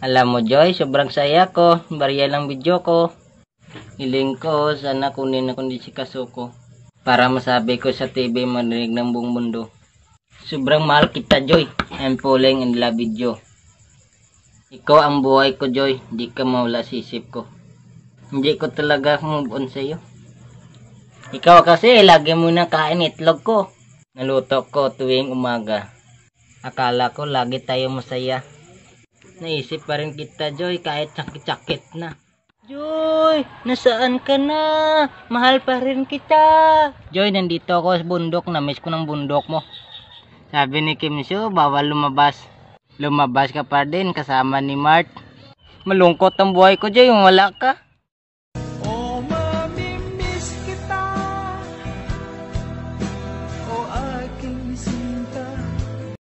Alam mo Joy, sobrang saya ko. Bariya lang video ko. Hiling ko, sana kunin ako ni si Kasuko. Para masabi ko sa TV marinig ng buong mundo. Sobrang mahal kita Joy. I'm falling in love with you. Ikaw ang buhay ko Joy. Hindi ka mawala sa isip ko. Hindi ko talaga move on sa iyo. Ikaw kasi, lagi mo na kain itlog ko. Naluto ko tuwing umaga. Akala ko lagi tayo masaya. Naisip pa rin kita, Joy, kahit sakit-sakit na. Joy, nasaan ka na? Mahal pa rin kita. Joy, nandito ako sa bundok. Namiss ko ng bundok mo. Sabi ni Kim Soo, bawal lumabas. Lumabas ka pa din kasama ni Mart. Malungkot ang buhay ko, Joy, wala ka.